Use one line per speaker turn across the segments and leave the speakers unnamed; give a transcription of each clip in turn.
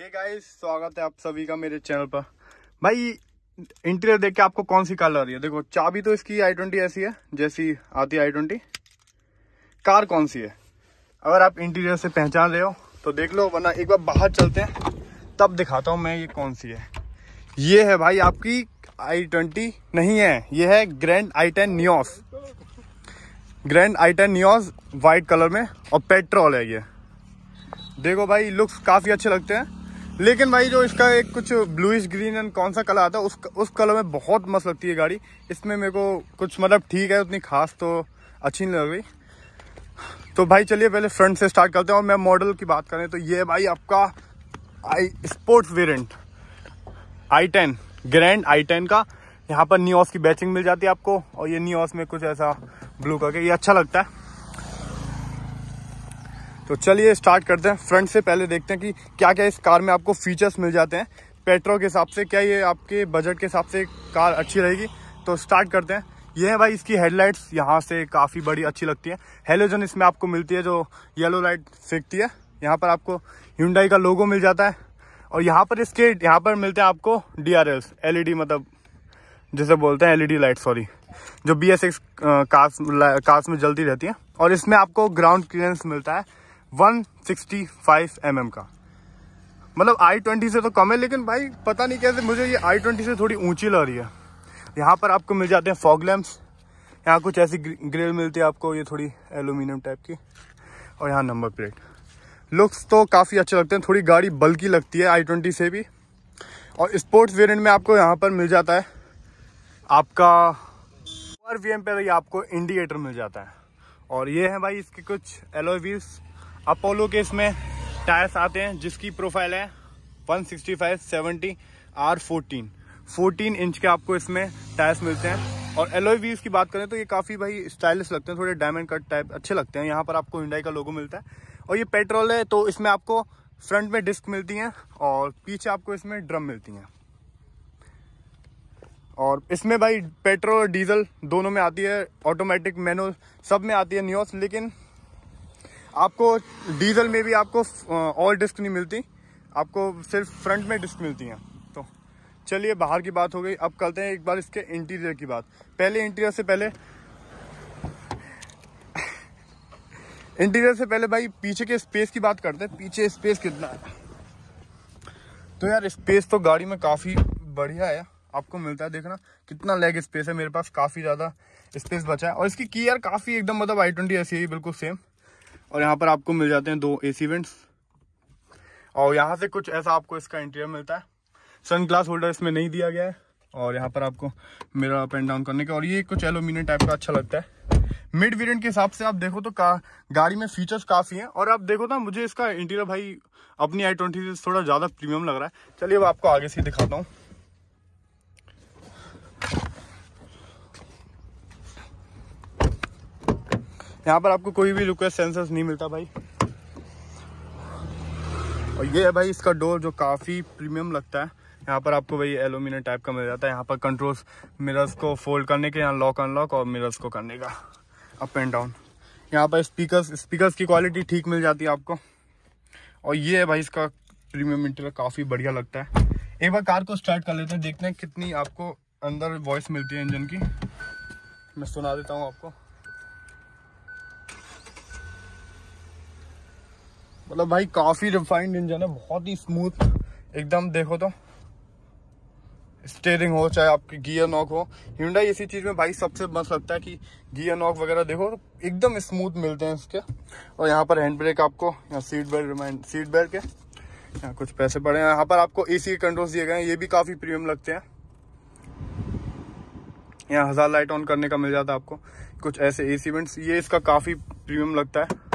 hey guys स्वागत है आप सभी का मेरे चैनल पर भाई इंटीरियर देख के आपको कौन सी कार लग रही है देखो चाबी तो इसकी आई ट्वेंटी ऐसी है जैसी आती है आई ट्वेंटी कार कौन सी है अगर आप इंटीरियर से पहचान रहे हो तो देख लो वरना एक बार बाहर चलते हैं तब दिखाता हूँ मैं ये कौन सी है ये है भाई आपकी आई ट्वेंटी नहीं है ये है grand I ten Nios grand I ten Nios white colour में और पेट्रोल है ये देखो भाई लुक्स काफ़ी अच्छे लगते हैं लेकिन भाई जो इसका एक कुछ ब्लूइश ग्रीन एंड कौन सा कलर आता है उस उस कलर में बहुत मस्त लगती है गाड़ी इसमें मेरे को कुछ मतलब ठीक है उतनी खास तो अच्छी नहीं लग रही तो भाई चलिए पहले फ्रंट से स्टार्ट करते हैं और मैं मॉडल की बात करें तो ये भाई आपका I sports variant I ten grand I ten का यहाँ पर न्यूस की बैचिंग मिल जाती है आपको और ये न्यूस में कुछ ऐसा ब्लू करके ये अच्छा लगता है तो चलिए स्टार्ट करते हैं फ्रंट से पहले देखते हैं कि क्या क्या इस कार में आपको फीचर्स मिल जाते हैं पेट्रोल के हिसाब से क्या ये आपके बजट के हिसाब से कार अच्छी रहेगी तो स्टार्ट करते हैं ये है भाई इसकी हेडलाइट्स यहाँ से काफ़ी बड़ी अच्छी लगती है हेलोजन इसमें आपको मिलती है जो येलो लाइट फेंकती है यहाँ पर आपको हिंडाई का लोगो मिल जाता है और यहाँ पर इसके यहाँ पर मिलते हैं आपको डी आर एल मतलब जिसे बोलते हैं एलईडी लाइट सॉरी जो बी एस एक्स कार्स में जलती रहती है और इसमें आपको ग्राउंड क्लियरेंस मिलता है 165 सिक्सटी mm का मतलब आई ट्वेंटी से तो कम है लेकिन भाई पता नहीं कैसे मुझे ये आई ट्वेंटी से थोड़ी ऊंची लग रही है यहाँ पर आपको मिल जाते हैं फॉग लैम्प यहाँ कुछ ऐसी ग्रिल मिलती है आपको ये थोड़ी एलुमिनियम टाइप की और यहाँ नंबर प्लेट लुक्स तो काफ़ी अच्छे लगते हैं थोड़ी गाड़ी बल्कि लगती है आई ट्वेंटी से भी और स्पोर्ट्स वेरिएंट में आपको यहाँ पर मिल जाता है आपका पर वी एम पे आपको इंडिकेटर मिल जाता है और ये है भाई इसके कुछ एलोवील्स अपोलो के इसमें टायर्स आते हैं जिसकी प्रोफाइल है 165 seventy R fourteen fourteen inch के आपको इसमें टायर्स मिलते हैं और एलोई व्हील्स की बात करें तो ये काफ़ी भाई स्टाइलिश लगते हैं थोड़े डायमंड कट टाइप अच्छे लगते हैं यहाँ पर आपको इंडाई का लोगो मिलता है और ये पेट्रोल है तो इसमें आपको फ्रंट में डिस्क मिलती हैं और पीछे आपको इसमें ड्रम मिलती हैं और इसमें भाई पेट्रोल और डीजल दोनों में आती है ऑटोमेटिक मैनुअल सब में आती है न्यूज लेकिन आपको डीजल में भी आपको ऑल डिस्क नहीं मिलती आपको सिर्फ फ्रंट में डिस्क मिलती हैं तो चलिए बाहर की बात हो गई अब करते हैं एक बार इसके इंटीरियर की बात पहले इंटीरियर से पहले इंटीरियर से पहले भाई पीछे के स्पेस की बात करते हैं पीछे स्पेस कितना है तो यार स्पेस तो गाड़ी में काफ़ी बढ़िया है आपको मिलता है देखना कितना लेग स्पेस है मेरे पास काफ़ी ज़्यादा स्पेस बचा है और इसकी की यार काफ़ी एकदम मतलब आई ट्वेंटी ऐसी बिल्कुल सेम और यहाँ पर आपको मिल जाते हैं दो ए सी वेंट्स और यहाँ से कुछ ऐसा आपको इसका इंटीरियर मिलता है सन ग्लास होल्डर इसमें नहीं दिया गया है और यहाँ पर आपको मेरा अप एंड डाउन करने का और ये कुछ एलोमिनियम टाइप का अच्छा लगता है मिड वेरिएंट के हिसाब से आप देखो तो का गाड़ी में फीचर्स काफ़ी हैं और आप देखो ना मुझे इसका इंटीरियर भाई अपनी आई ट्वेंटी से थोड़ा ज़्यादा प्रीमियम लग रहा है चलिए अब आपको आगे से दिखाता हूँ यहाँ पर आपको कोई भी लुकस सेंसर्स नहीं मिलता भाई और ये है भाई इसका डोर जो काफ़ी प्रीमियम लगता है यहाँ पर आपको भाई एलोमिनियम टाइप का मिल जाता है यहाँ पर कंट्रोल्स मिरर्स को फोल्ड करने के यहाँ लॉक अनलॉक और मिरर्स को करने का अप एंड डाउन यहाँ पर स्पीकर्स स्पीकर्स की क्वालिटी ठीक मिल जाती है आपको और ये है भाई इसका प्रीमियम इंटीरियर काफ़ी बढ़िया लगता है एक बार कार को स्टार्ट कर लेते हैं देखते हैं कितनी आपको अंदर वॉइस मिलती है इंजन की मैं सुना देता हूँ आपको मतलब भाई काफ़ी रिफाइंड इंजन है बहुत ही स्मूथ एकदम देखो तो स्टेयरिंग हो चाहे आपकी गियर नॉक हो हिंडा इसी चीज़ में भाई सबसे मस्त लगता है कि गियर नॉक वगैरह देखो तो एकदम स्मूथ मिलते हैं इसके और यहाँ पर हैंड ब्रेक आपको यहाँ seat belt remind seat belt के यहाँ कुछ पैसे पड़े हैं यहाँ पर आपको ए सी कंट्रोल्स दिए गए हैं ये भी काफ़ी प्रीमियम लगते हैं यहाँ हज़ार लाइट ऑन करने का मिल जाता है आपको कुछ ऐसे ए सी ये इसका काफ़ी प्रीमियम लगता है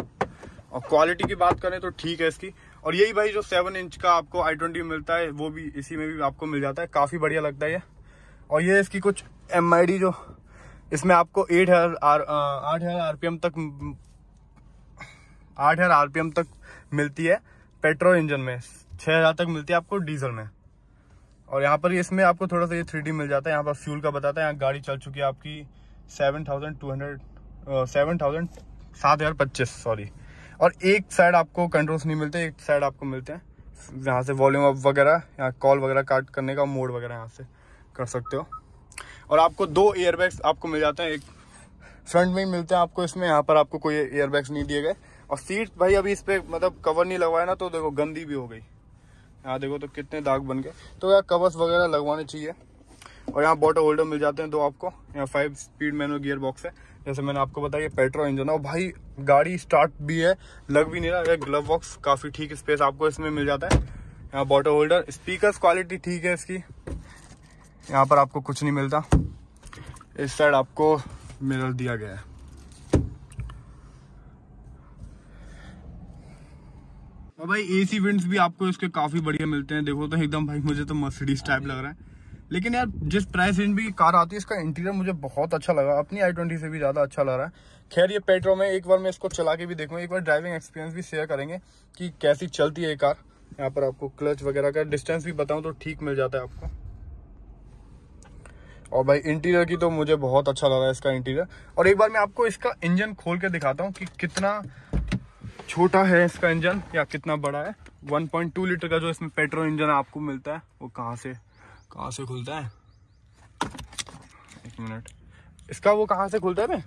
और क्वालिटी की बात करें तो ठीक है इसकी और यही भाई जो सेवन इंच का आपको आई ट्वेंटी मिलता है वो भी इसी में भी आपको मिल जाता है काफ़ी बढ़िया लगता है ये और ये इसकी कुछ एम जो इसमें आपको एट हज़ार आर आठ हज़ार आर तक आठ हज़ार आर तक मिलती है पेट्रोल इंजन में छः हज़ार तक मिलती है आपको डीजल में और यहाँ पर इसमें आपको थोड़ा सा ये थ्री मिल जाता है यहाँ पर फ्यूल का बताता है यहाँ गाड़ी चल चुकी है आपकी seven thousand two hundred seven thousand सात हज़ार पच्चीस सॉरी और एक साइड आपको कंट्रोल्स नहीं मिलते एक साइड आपको मिलते हैं यहाँ से वॉल्यूम अप वगैरह या कॉल वगैरह काट करने का मोड वगैरह यहाँ से कर सकते हो और आपको दो एयरबैग्स आपको मिल जाते हैं एक फ्रंट में ही मिलते हैं आपको इसमें यहाँ पर आपको कोई एयरबैग्स नहीं दिए गए और सीट भाई अभी इस पर मतलब कवर नहीं लगवाया ना तो देखो गंदी भी हो गई यहाँ देखो तो कितने दाग बन गए तो यार कवर्स वगैरह लगवाने चाहिए और यहाँ बॉटल होल्डर मिल जाते हैं दो आपको यहाँ five speed manual gear box है जैसे मैंने आपको बताया पेट्रोल इंजन है भाई गाड़ी स्टार्ट भी है लग भी नहीं रहा है ग्लव बॉक्स काफ़ी ठीक स्पेस आपको इसमें मिल जाता है यहाँ बॉटल होल्डर स्पीकर क्वालिटी ठीक है इसकी यहाँ पर आपको कुछ नहीं मिलता इस साइड आपको मिरर दिया गया है और भाई एसी विंड्स भी आपको इसके काफ़ी बढ़िया मिलते हैं देखो तो एकदम भाई मुझे तो मर्सिडीज टाइप लग रहा है लेकिन यार जिस प्राइस रेंज में ये कार आती है इसका इंटीरियर मुझे बहुत अच्छा लगा अपनी आई ट्वेंटी से भी ज़्यादा अच्छा लग रहा है खैर ये पेट्रो में एक बार मैं इसको चला के भी देखूँ एक बार ड्राइविंग एक्सपीरियंस भी शेयर करेंगे कि कैसी चलती है ये कार यहाँ पर आपको क्लच वगैरह का डिस्टेंस भी बताऊँ तो ठीक मिल जाता है आपको और भाई इंटीरियर की तो मुझे बहुत अच्छा लग रहा है इसका इंटीरियर और एक बार मैं आपको इसका इंजन खोल के दिखाता हूँ कि कितना छोटा है इसका इंजन या कितना बड़ा है 1.2 लीटर का जो इसमें पेट्रोल इंजन आपको मिलता है वो कहाँ से कहाँ से खुलता है एक मिनट इसका वो कहाँ से खुलता है भाई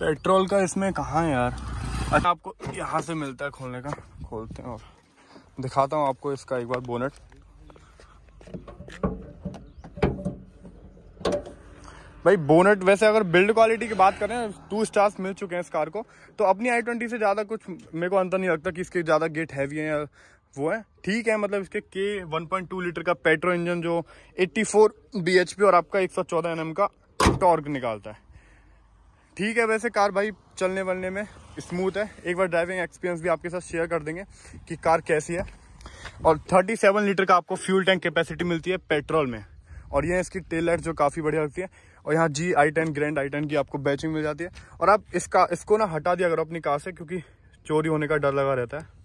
पेट्रोल का इसमें कहाँ है यार अच्छा आपको यहाँ से मिलता है खोलने का खोलते हैं और दिखाता हूँ आपको इसका एक बार बोनट भाई बोनट वैसे अगर बिल्ड क्वालिटी की बात करें टू स्टार्स मिल चुके हैं इस कार को तो अपनी आई ट्वेंटी से ज़्यादा कुछ मेरे को अंतर नहीं लगता कि इसके ज़्यादा गेट हैवी है या वो है ठीक है मतलब इसके के 1.2 लीटर का पेट्रोल इंजन जो 84 फोर बी और आपका 114 सौ का टॉर्क निकालता है ठीक है वैसे कार भाई चलने वलने में स्मूथ है एक बार ड्राइविंग एक्सपीरियंस भी आपके साथ शेयर कर देंगे कि कार कैसी है और 37 लीटर का आपको फ्यूल टैंक कैपेसिटी मिलती है पेट्रोल में और ये इसकी टेल लाइट जो काफ़ी बढ़िया लगती है और यहाँ G I ten grand I ten की आपको बैचिंग मिल जाती है और आप इसका इसको ना हटा दिया करो अपनी कार से क्योंकि चोरी होने का डर लगा रहता है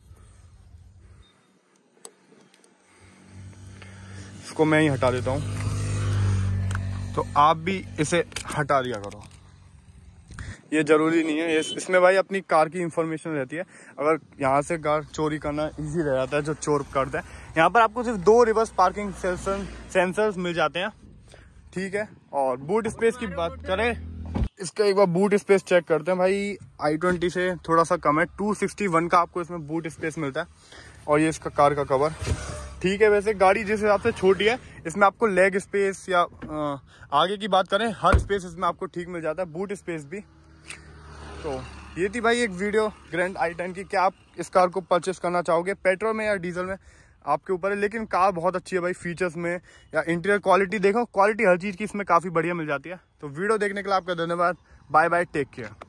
इसको मैं ही हटा देता हूँ तो आप भी इसे हटा दिया करो ये ज़रूरी नहीं है इसमें भाई अपनी कार की इंफॉर्मेशन रहती है अगर यहाँ से कार चोरी करना इजी रह जाता है जो चोर करता है यहाँ पर आपको सिर्फ दो रिवर्स पार्किंग सेंसर्स मिल जाते हैं ठीक है और बूट स्पेस की बात करें इसका एक बार बूट स्पेस चेक करते हैं भाई आई ट्वेंटी से थोड़ा सा कम है टू सिक्सटी वन का आपको इसमें बूट स्पेस मिलता है और ये इसका कार का कवर ठीक है वैसे गाड़ी जिस हिसाब से छोटी है इसमें आपको लेग स्पेस या आगे की बात करें हर स्पेस इसमें आपको ठीक मिल जाता है बूट स्पेस भी तो ये थी भाई एक वीडियो ग्रैंड आई टेन की क्या आप इस कार को परचेस करना चाहोगे पेट्रोल में या डीजल में आपके ऊपर है लेकिन कार बहुत अच्छी है भाई फीचर्स में या इंटीरियर क्वालिटी देखो क्वालिटी हर चीज़ की इसमें काफ़ी बढ़िया मिल जाती है तो वीडियो देखने के लिए आपका धन्यवाद बाय बाय टेक केयर